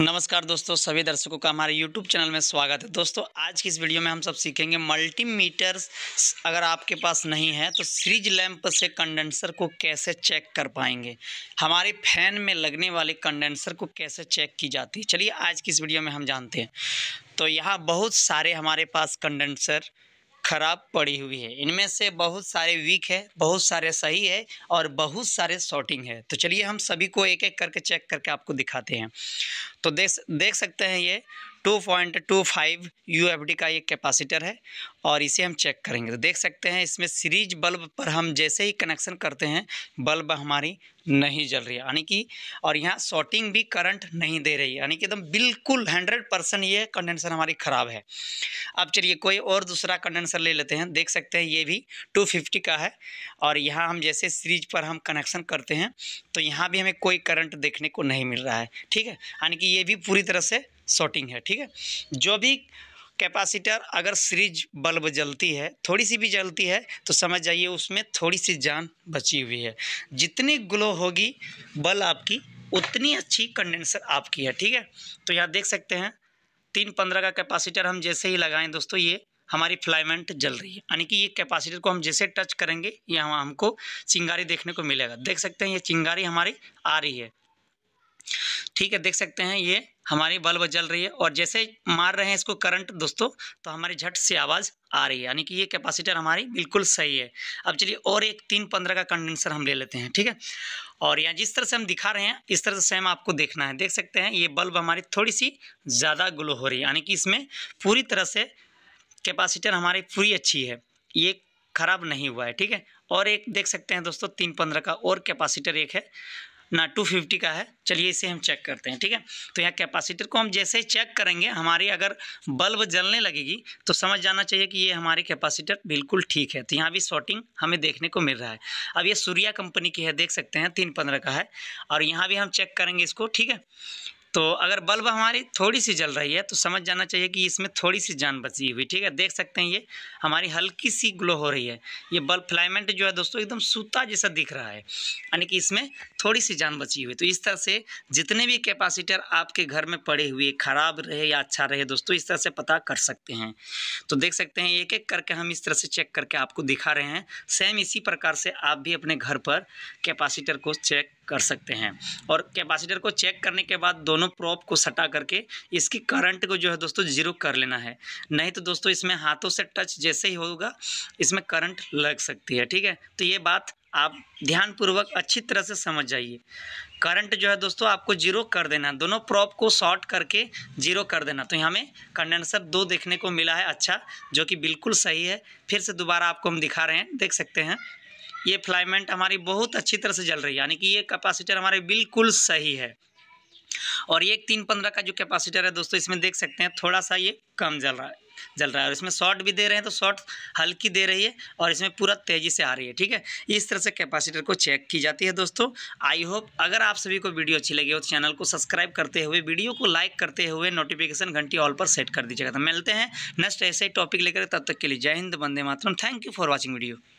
नमस्कार दोस्तों सभी दर्शकों का हमारे YouTube चैनल में स्वागत है दोस्तों आज की इस वीडियो में हम सब सीखेंगे मल्टीमीटर अगर आपके पास नहीं है तो सीरीज लैंप से कंडेंसर को कैसे चेक कर पाएंगे हमारे फैन में लगने वाले कंडेंसर को कैसे चेक की जाती है चलिए आज की इस वीडियो में हम जानते हैं तो यहाँ बहुत सारे हमारे पास कंडेंसर खराब पड़ी हुई है इनमें से बहुत सारे वीक है बहुत सारे सही है और बहुत सारे शॉर्टिंग है तो चलिए हम सभी को एक एक करके चेक करके आपको दिखाते हैं तो देख देख सकते हैं ये 2.25 डी का ये कैपेसिटर है और इसे हम चेक करेंगे तो देख सकते हैं इसमें सीरीज बल्ब पर हम जैसे ही कनेक्शन करते हैं बल्ब हमारी नहीं जल रही है यानी कि और यहाँ शॉर्टिंग भी करंट नहीं दे रही है यानी कि एकदम बिल्कुल हंड्रेड परसेंट ये कंडेंसर हमारी ख़राब है अब चलिए कोई और दूसरा कंडेंसर ले लेते हैं देख सकते हैं ये भी फिफ्टी का है और यहाँ हम जैसे सीरीज पर हम कनेक्शन करते हैं तो यहाँ भी हमें कोई करंट देखने को नहीं मिल रहा है ठीक है यानी कि ये भी पूरी तरह से शॉर्टिंग है ठीक है जो भी कैपेसिटर अगर सीरीज बल्ब जलती है थोड़ी सी भी जलती है तो समझ जाइए उसमें थोड़ी सी जान बची हुई है जितनी ग्लो होगी बल्ब आपकी उतनी अच्छी कंडेंसर आपकी है ठीक है तो यहाँ देख सकते हैं तीन पंद्रह का कैपेसिटर हम जैसे ही लगाएं दोस्तों ये हमारी फ्लाइमेंट जल रही है यानी कि ये कैपेसिटर को हम जैसे टच करेंगे ये हम हमको चिंगारी देखने को मिलेगा देख सकते हैं ये चिंगारी हमारी आ रही है ठीक है देख सकते हैं ये हमारी बल्ब जल रही है और जैसे मार रहे हैं इसको करंट दोस्तों तो हमारी झट से आवाज़ आ रही है यानी कि ये कैपेसिटर हमारी बिल्कुल सही है अब चलिए और एक तीन पंद्रह का कंडेंसर हम ले लेते हैं ठीक है और यहाँ जिस तरह से हम दिखा रहे हैं इस तरह से सेम आपको देखना है देख सकते हैं ये बल्ब हमारी थोड़ी सी ज़्यादा ग्लो हो रही है यानी कि इसमें पूरी तरह से कैपेसिटर हमारी पूरी अच्छी है ये ख़राब नहीं हुआ है ठीक है और एक देख सकते हैं दोस्तों तीन पंद्रह का और कैपेसिटर एक है ना 250 का है चलिए इसे हम चेक करते हैं ठीक है तो यहाँ कैपेसिटर को हम जैसे ही चेक करेंगे हमारी अगर बल्ब जलने लगेगी तो समझ जाना चाहिए कि ये हमारी कैपेसिटर बिल्कुल ठीक है तो यहाँ भी शॉर्टिंग हमें देखने को मिल रहा है अब ये सूर्या कंपनी की है देख सकते हैं तीन पंद्रह का है और यहाँ भी हम चेक करेंगे इसको ठीक है तो अगर बल्ब हमारी थोड़ी सी जल रही है तो समझ जाना चाहिए कि इसमें थोड़ी सी जान बची हुई ठीक है देख सकते हैं ये हमारी हल्की सी ग्लो हो रही है ये बल्ब फ्लाइमेंट जो है दोस्तों एकदम सूता जैसा दिख रहा है यानी कि इसमें थोड़ी सी जान बची हुई तो इस तरह से जितने भी कैपासीटर आपके घर में पड़े हुए ख़राब रहे या अच्छा रहे दोस्तों इस तरह से पता कर सकते हैं तो देख सकते हैं एक एक करके हम इस तरह से चेक करके आपको दिखा रहे हैं सेम इसी प्रकार से आप भी अपने घर पर कैपासीटर को चेक कर सकते हैं और कैपेसिटर को चेक करने के बाद दोनों प्रॉप को सटा करके इसकी करंट को जो है दोस्तों जीरो कर लेना है नहीं तो दोस्तों इसमें हाथों से टच जैसे ही होगा इसमें करंट लग सकती है ठीक है तो ये बात आप ध्यानपूर्वक अच्छी तरह से समझ जाइए करंट जो है दोस्तों आपको जीरो कर देना है दोनों प्रॉप को शॉर्ट करके जीरो कर देना तो यहाँ में कंडेंसर दो देखने को मिला है अच्छा जो कि बिल्कुल सही है फिर से दोबारा आपको हम दिखा रहे हैं देख सकते हैं ये फ्लाईमेंट हमारी बहुत अच्छी तरह से जल रही है यानी कि ये कैपेसिटर हमारे बिल्कुल सही है और ये तीन पंद्रह का जो कैपेसिटर है दोस्तों इसमें देख सकते हैं थोड़ा सा ये कम जल रहा है जल रहा है और इसमें शॉर्ट भी दे रहे हैं तो शॉर्ट हल्की दे रही है और इसमें पूरा तेज़ी से आ रही है ठीक है इस तरह से कैपेसिटर को चेक की जाती है दोस्तों आई होप अगर आप सभी को वीडियो अच्छी लगी हो तो चैनल को सब्सक्राइब करते हुए वीडियो को लाइक करते हुए नोटिफिकेशन घंटी ऑल पर सेट कर दीजिएगा तो मिलते हैं नेक्स्ट ऐसे ही टॉपिक लेकर तब तक के लिए जय हिंद बंदे मातरम thank you for watching video